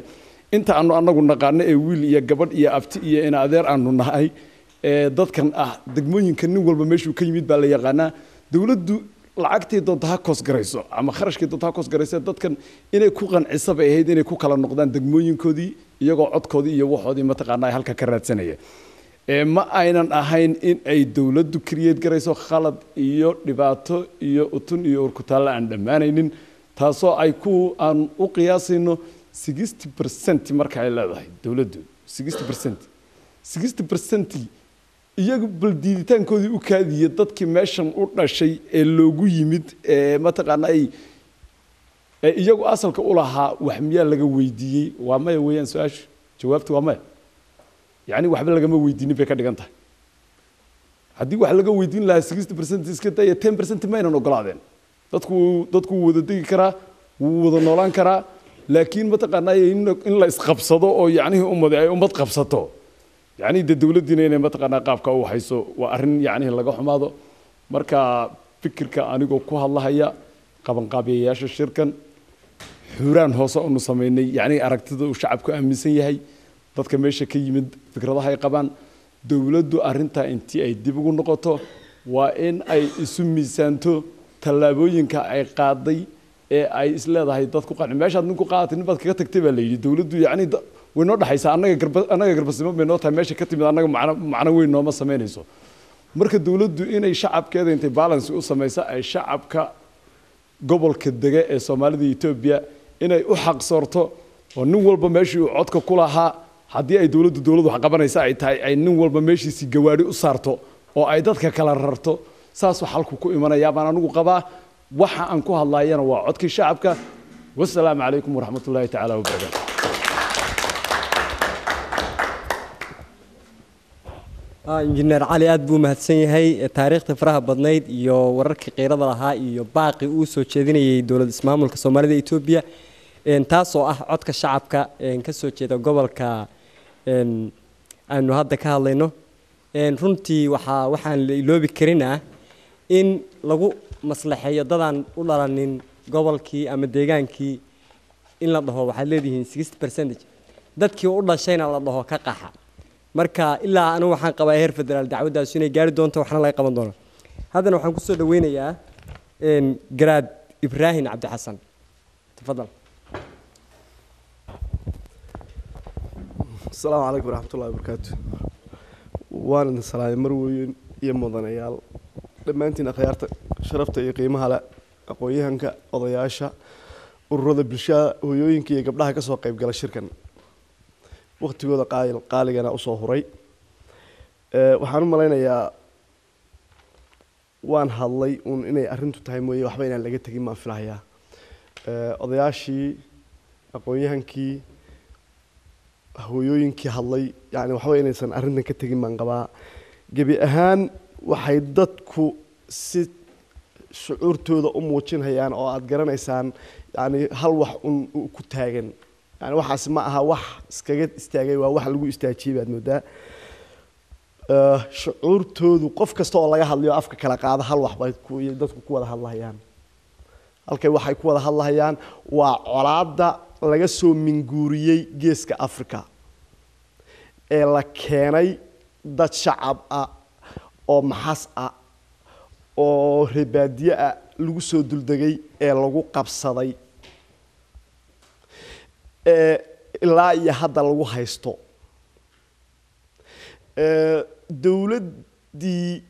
[SPEAKER 8] inta aanu anagu naqaano ee wiil iyo gabadh iyo abti iyo inadeer aanu nahay ee dadkan ah degmooyinka nin walba meeshuu ka yimid baa la yaqaanaa dowladdu lacagtii doonta ha koosgarayso ama kharashkii doonta ha koosgarayso dadkan inay ku qanciso ahayd inay ku kala noqdaan degmooyinkoodii iyagoo codkoodii iyo waxoodii mataqaana halka ka raadsanayeen ma aynan ahayn in ay dowladdu kiriyeed garayso khalad iyo dhibaato iyo utun iyo urkutaalle aan dhammaanaynin taasoo ay ku aan u qiyaasayno sixty bercent marka ay leedahay dowladdu sixty bercent sixty bercent iyagu baldiiditaankoodii u kaadiye dadkii meeshan u dhashay ee loogu yimid mataqaana ay iyagu asalka ulahaa wax miyaa laga weydiiyey waa maya weeyaan su-aashu jawaabtu waa maya yani waxba lagama weydiinin bay ka dhigan tahay haddii wax laga weydiin lahaa sixty percent iska daya ten percent maynan ogolaadeen dadku dadku wuu wada degi karaa wuu wada noolaan karaa laakiin mataqaanaa in la isqabsado oo yacnihii ummadi ay ummad qabsato yani de dowladdiina inay mataqaanaa qaabka u hayso waa arrin yacnihi laga xumaado marka fikirka anigoo ku hadlahaya qabanqaabiyayaasha shirkan xuraan hoose oonu samaynay yacnii aragtida uu shacabku aaminsan yahay dadka meesha ka yimid fikradaha ay qabaan dowladdu arrintaa intii ay dib ugu noqoto waa in ay isu miisaanto tallaabooyinka ay qaaday ee ay isleedahay dadku qanci meeshaad ninku qaatanin baad kaga tagtay baa la yidhi dowladdu yacnii way noo anaga annaga bay noo tahay meesha ka timid annaga macno weyn nooma samaynayso marka dawladdu inay shacabkeeda intay balance u samayso ay shacabka gobolka dega ee soomaalida etoobiya inay u xaqsoorto oo nin walba meeshii uu codka ku lahaa haddii ay dowladdu dowlad waxqabanaysa ay tahay ay nin walba meeshiisii gawaari u saarto oo ay dadka kala rarto saasuu xalku ku imanayaa baan anigu qabaa waxa aan ku hadlayana waa codkii shacabka wasalaamu calaykum waraxmat tacaala wabarakatu
[SPEAKER 2] injineer ah, cali aad buu mahadsan yahay taariikhda faraha badnayd iyo wararkii kiirada lahaa iyo baaqii uu soo jeedinayay dowlad ismaamulka soomaalida etoobiya taasoo ah codka shacabka kasoo jeeda gobolka aynu hadda ka hadlayno runtii waa waxaan la iloobi karin ah in lagu maslaxeeyo dadaan u dhalanin gobolkii ama deegaankii in la dhaho waxaad leedihiin sixty percentage dadkii u dhashayna la dhaho ka qaxa marka ilaa anugu waxaan qabaa heer federaal dacwaddaasu inay gaari doonto waxna laga qaban doono haddana waxaan ku soo dhoweynayaa garaad ibraahin cabdixasan tafadal
[SPEAKER 9] asalaamu calaykum waraxmat ullahi wabarakaatu waan idin salaamay marweyn iyo mudanayaal dhammaantiin akhyaarta sharafta iyo qiimaha le aqoon-yahanka odayaasha ururada bulshada hoyooyinka iyo gabdhaha ka soo qayb gala shirkan waqtigooda qaaligana usoo huray waxaan u malaynayaa waan hadlay uun inay arintu tahay mooye waxba inaan laga tegin baan filahayaa odayaashii aqoon-yahankii hooyooyinkii hadlay yani waxba inaysan arrintan ka tegin baan qabaa gebi ahaan waxay dadku si shucuurtooda u muujinhayaan oo aada garanaysaan yani hal wax un ku taagan yani waxaas ma aha wax iskaga istaagay waa wax lagu istaajiyey baad moodaa shucuurtoodu qof kasta oo laga hadlayo afka kala qaada hal waxbay dadku ku wada hadlahayaan halkay waxay ku wada hadlahayaan waa colaadda laga soo minguuriyey geeska africa ee la keenay dad shacab ah oo maxas ah oo rebaadiye ah lagu soo duldegay ee lagu qabsaday ilaa iyo hadda lagu haysto dowladdii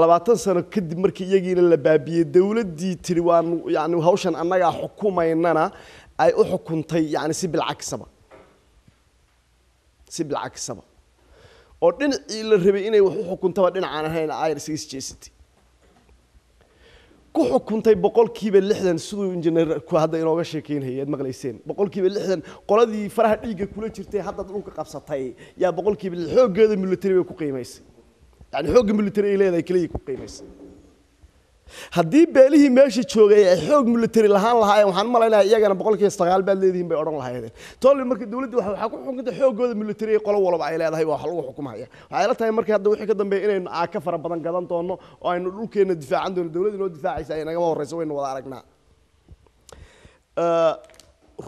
[SPEAKER 9] labaatan sano kadib markii iyagiina la baabiyey dowladdii tiri waan yani hawshan annagaa xukumaynana ay u xukuntay yani si bilcagsaba si bilcagsaba oo dhinacii la rabay inay wax u xukuntaba dhinacaan ahayn ayr isaga isjeesatay ku xukuntay boqolkiiba lixdan siduu injineerku hadda inooga sheekeynhaya ad maqlayseen boqolkiiba lixdan qoladii faraha dhiigga kula jirtay hadda dhulka qabsatay yaa boqolkiiba xooggeeda military bay ku qiimaysay yani xoogga military ay leedahay keliya ku qiimaysay haddii beelihii meesha joogay ay xoog military lahaan lahaayeen waxaan malaynaha iyagana boqolkiiba sagaal baad leedihin bay odhan lahaydeen toli marka dowladda waxaa ku xukunta xoogooda military qolo walba ay leedahay waa wax lagu xukumhaya waxay la tahay marka hadda wixii ka dambeeya inaynu aaka fara badan gadan doono oo aynu dhulkeenna difaacan doono dowladda noo difaacaysa ay nagama horreyso waynu wada aragnaa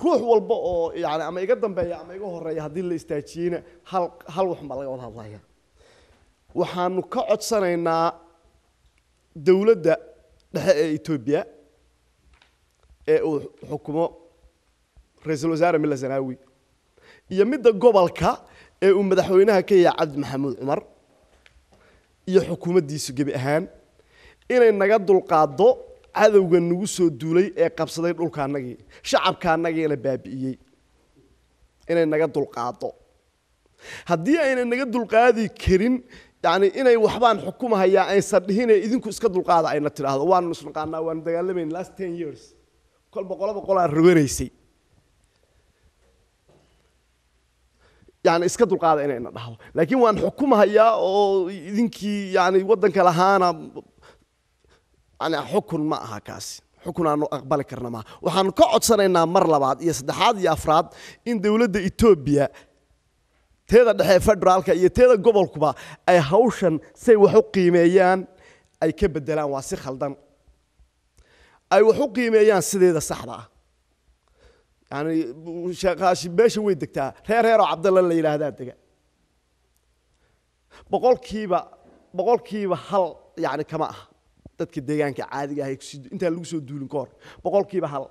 [SPEAKER 9] ruux walba oo yani ama iga dambeeya ama iga horeeya haddii la istaajiyeyna hal hal wax baa laga wada hadlaya waxaanu ka codsanaynaa dowladda dhexe ee etoobiya ee uu xukumo ra-iisul wasaare milla zanaawi iyo midda gobolka ee uu madaxweynaha ka yahay cabdi maxamuud cumar iyo xukuumaddiisu gebi ahaan inay naga dulqaado cadowga nagu soo duulay ee qabsaday dhulka annagii shacabka annagiina baabi'iyey inay naga dulqaado haddii ayna naga dulqaadi karin yani inay waxbaan xukumahayaa aysan dhihine idinku iska dulqaada ayna tidhaahdo waanu isnaqaanaa waanu dagaalamayn last ten years kol boqolo boqolaa roganaysay yani iska dulqaada inayna dhahdo laakiin waan xukumahayaa oo idinkii yani waddanka lahaana yani xukun ma aha kaasi xukun aanu aqbali karna maaha waxaanu ka codsanaynaa mar labaad iyo saddexaad iyo afraad in dowladda etoobiya teeda dhexe federaalka iyo teeda gobolkuba ay hawshan say wax u qiimeeyaan ay ka bedelaan waa si khaldan ay wax u qiimeeyaan sideeda saxda ah yani sheekaashi beesha way degtaa reer reeroo cabdalla la yidhaahdaa dega boqolkiiba boqolkiiba hal yani kama aha dadka deegaanka caadiga ah intaan lagu soo duulin ka hor boqolkiiba hal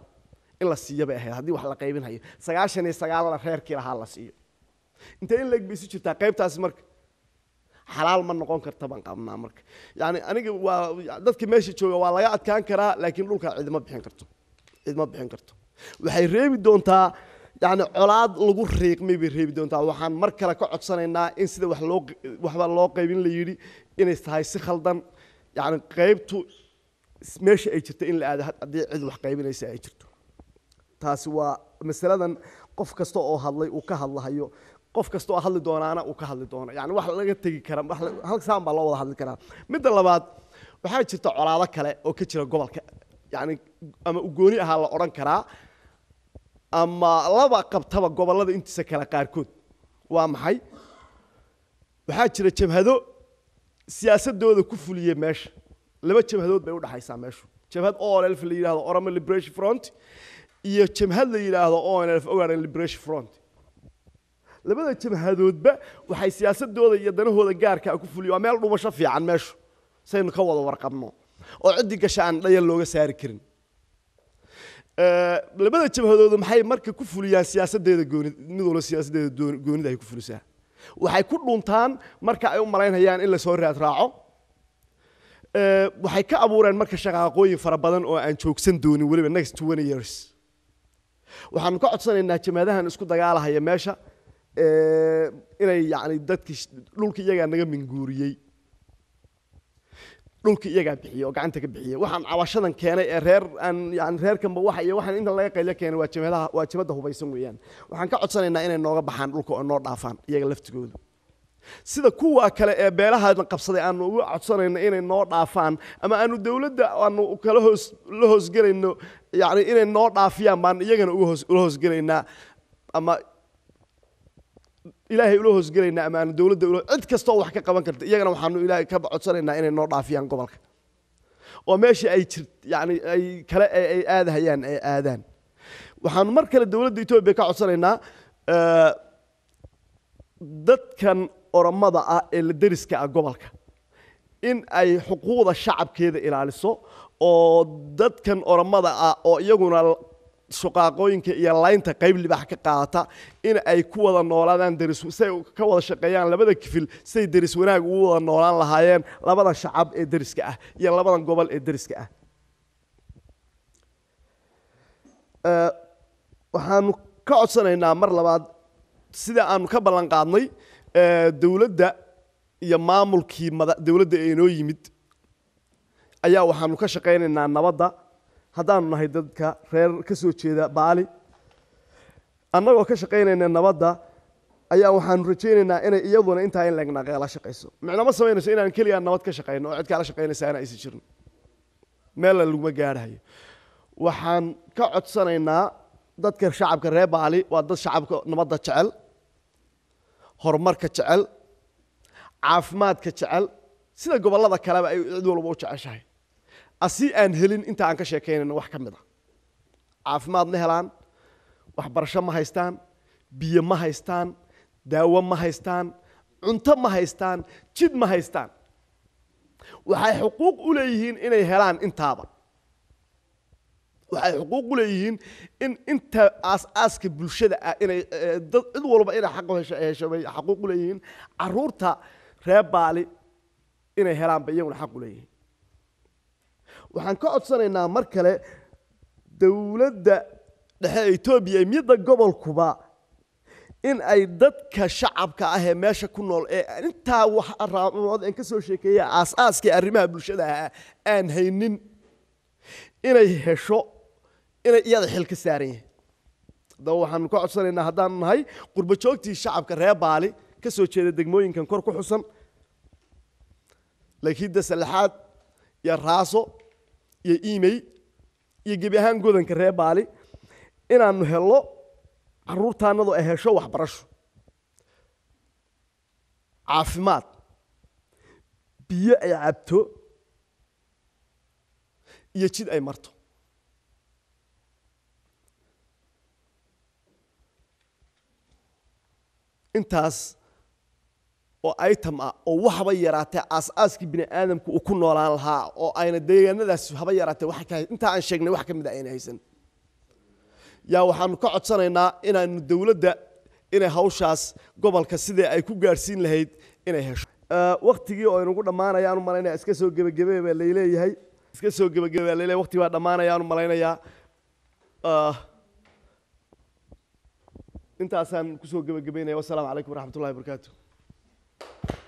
[SPEAKER 9] in la siiyo bay ahayd haddii wax la qaybinhayo sagaashan iyo sagaalna reerkii lahaa la siiyo intee in leeg ba isu jirtaa qaybtaasi marka xalaal ma noqon karta baan qaabnaa marka yani aniga waa dadka meesha jooga waa laga adkaan karaa laakiin dhulkaa cidma bixin karto cidma bixin karto waxay reebi doontaa yani colaad lagu riiqmay bay reebi doontaa waxaan mar kale ka codsanaynaa in sida wa loo waxba loo qaybin la yidhi inay tahay si khaldan yani qaybtu meesha ay jirto in la aado haddii cid wax qaybinaysa ay jirto taasi waa masaladan qof kasta oo hadlay uu ka hadlahayo qof kastoo ah hadli doonaana uu ka hadli doono yani wax laga tegi kara halsaan baa loo wada hadli karaa midda labaad waxaa jirta colaado kale oo ka jira gobolka yani ama ugooni ahaa la odhan karaa ama laba qabtaba gobollada intiisa kale qaarkood waa maxay waxaa jira jabhado siyaasadooda ku fuliye meesha laba jabhadood bay udhexaysaa meeshu jabhad o n f la yidhahdo orama liberation front iyo jabhad la yidhaahdo o n f ogaran liberation front labada jabhadoodba waxay siyaasadooda iyo danahooda gaarkaa ah ku fuliyen waa meel dhumasho fiican meeshu saynu ka wada warqabno oo ciddii gasha aan dhayan looga saari karin labada jabhadoodu maxay marka ku fuliyaan siyaasadeeda mid walba siyaasadeeda goonida ay ku fulisaa waxay ku dhuntaan marka ay u malaynayaan in lasoo raadraaco waxay ka abuureen marka shaqaaqooyin fara badan oo aan joogsan doonin weliba next twenty years waxaanu ka codsanaynaa jamaadahan isku dagaalahaya meesha inay yani dadkii dhulki iyagaa naga minguuriyey dhulki iyagaa bixiyey oo gacanta ka bixiyey waxaan cabashadan keenay ee reer aan yani reer waxa iyo waxaan inta laga qaylo keenay waa jimadaha waa jimada hubaysan weeyaan waxaan ka codsanaynaa inay nooga baxaan dhulka oo noo dhaafaan iyaga laftigooda sida kuwa kale ee beelahaana qabsaday aanu uga codsanayno inay noo dhaafaan ama aanu dawladda aanu kala hoos la hoosgelayno yani inay noo dhaafiyaan baan iyagana ula hoosgelaynaa ama ilaahay ula hoosgelaynaa ammaano dowladda cid kastooo wax ka qaban karta iyagana waxaanu ilaahay ka codsanaynaa inay noo dhaafiyaan gobolka oo meesha ay jir yani ay kale ay aadahayaan ay aadaan waxaanu mar kale dowladda etoobiya ka codsanaynaa dadkan oramada ah ee la deriska ah gobolka in ay xuquuqda shacabkeeda ilaaliso oo dadkan oramada ah oo iyaguna suqaaqooyinka iyo laynta qayb libax ka qaadata in ay ku wada noolaadaan darissia ka wada shaqeeyaan labada kifil siday deris wanaag ugu wada noolaan lahaayeen labada shacab ee deriska ah iyo labadan gobol ee deriska ah waxaanu ka codsanaynaa mar labaad sida aanu ka ballan qaadnay dowladda iyo maamulkii dowladda eenoo yimid ayaa waxaanu ka shaqaynaynaa nabadda haddaanu nahay dadka reer ka soo jeeda baali annagoo ka shaqaynayna nabadda ayaa waxaanu rajaynaynaa inay iyaduna intaa in leegnaqeela shaqayso micnoma samaynayso inaan keligaa nabad ka shaqayno oo cid kaala shaqaynaysaa ina aysan jirin meella laguma gaarhayo waxaan ka codsanaynaa dadka shacabka reer baali waa dad shacabka nabadda jecel horumarka jecel caafimaadka jecel sida gobollada kaleba ay cid walba u jeceshahay asi aan helin inta aan ka sheekeynayna wax ka mid a ah. caafimaad ma helaan waxbarasho ma haystaan biyo ma haystaan daawo ma haystaan cunto ma haystaan jid ma haystaan waxay xuquuq u leeyihiin inay helaan intaaba waxay xuquuq u leeyihiin in inta aas-aaska bulshada ah inay eh, dad cid walba inay xaq hesho bay xaquuq u leeyihiin caruurta reer baali inay helaanba iyaguna xaq u leeyihiin waxaan ka codsanaynaa mar kale dowladda dhexe etoobiya imiyadda gobolkuba in ay dadka shacabka ah ee meesha ku nool ee intaa wax araamood aan ka soo sheekeeya aas aasaaskii arrimaha bulshada ahaa aan haynin inay hesho inay iyada xil ka saaran yahay haddaba waxaanu ka codsanaynaa haddaanu nahay qurbo joogtii shacabka reer baali ka soo jeeda degmooyinkan kor ku xusan lakiidda salexaad iyo raaso iyo imey iyo gebi ahaan godanka reer baali inaanu helo caruurtaanadu ay hesho waxbarasho caafimaad biyo ay cabto iyo jid ay marto intaas oo item ah oo wax haba yaraatee aasaaskii biniaadamku uu ku noolaan lahaa oo ayna deegaanadaas haba yaraatee intaa aan sheegnay wax ka mid a ah ayna haysan yaa waxaanu ka codsanaynaa inaanu dowladda inay hawshaas gobolka sidee ay ku gaadhsiin lahayd inay hesho waktigii oo inugu dhammaanaya aanu malaynaya iska soo gebagebe baa layleeyahay iska soo gebagebe baa layleeyahay waktigii baa dhammaanaya aanu malaynayaa intaasaan kusoo gebagabeynaya wasalaamu calaykum waraxmat ullahi you.